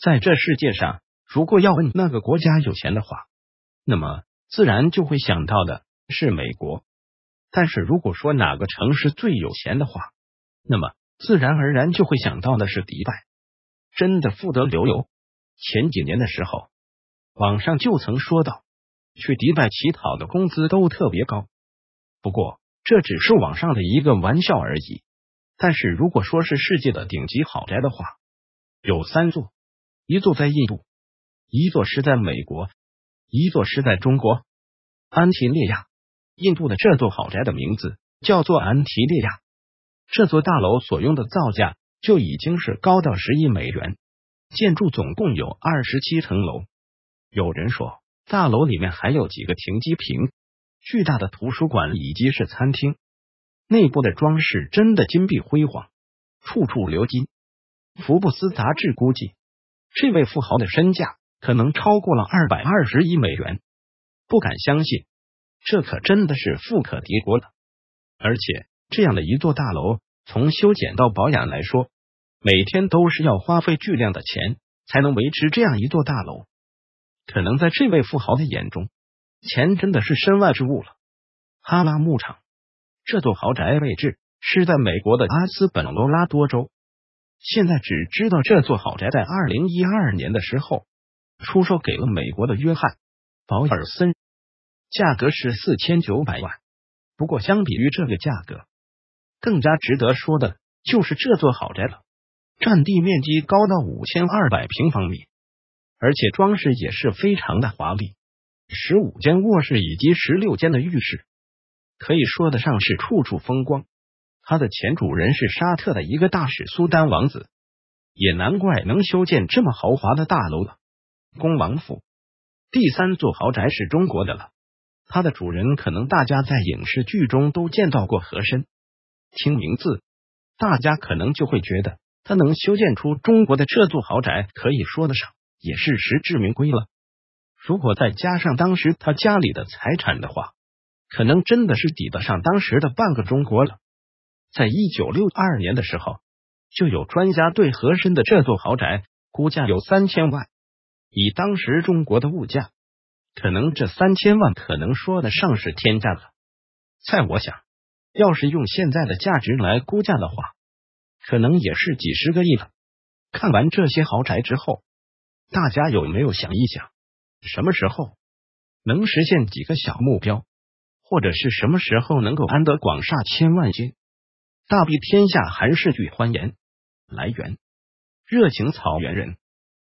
在这世界上，如果要问那个国家有钱的话，那么自然就会想到的是美国。但是如果说哪个城市最有钱的话，那么自然而然就会想到的是迪拜，真的富得流油。前几年的时候，网上就曾说到，去迪拜乞讨的工资都特别高。不过这只是网上的一个玩笑而已。但是如果说是世界的顶级豪宅的话，有三座。一座在印度，一座是在美国，一座是在中国。安提利亚，印度的这座豪宅的名字叫做安提利亚。这座大楼所用的造价就已经是高到十亿美元，建筑总共有二十七层楼。有人说，大楼里面还有几个停机坪、巨大的图书馆以及是餐厅。内部的装饰真的金碧辉煌，处处鎏金。福布斯杂志估计。这位富豪的身价可能超过了二百二十亿美元，不敢相信，这可真的是富可敌国了。而且这样的一座大楼，从修剪到保养来说，每天都是要花费巨量的钱才能维持这样一座大楼。可能在这位富豪的眼中，钱真的是身外之物了。哈拉牧场这座豪宅位置是在美国的阿斯本罗拉多州。现在只知道这座豪宅在二零一二年的时候出售给了美国的约翰·保尔森，价格是四千九百万。不过，相比于这个价格，更加值得说的就是这座豪宅了。占地面积高到五千二百平方米，而且装饰也是非常的华丽，十五间卧室以及十六间的浴室，可以说得上是处处风光。它的前主人是沙特的一个大使苏丹王子，也难怪能修建这么豪华的大楼了。恭王府第三座豪宅是中国的了，它的主人可能大家在影视剧中都见到过和珅，听名字大家可能就会觉得他能修建出中国的这座豪宅可以说得上也是实至名归了。如果再加上当时他家里的财产的话，可能真的是抵得上当时的半个中国了。在一九六二年的时候，就有专家对和珅的这座豪宅估价有三千万。以当时中国的物价，可能这三千万可能说得上是天价了。在我想，要是用现在的价值来估价的话，可能也是几十个亿了。看完这些豪宅之后，大家有没有想一想，什么时候能实现几个小目标，或者是什么时候能够安得广厦千万间？大庇天下寒士俱欢颜。来源：热情草原人。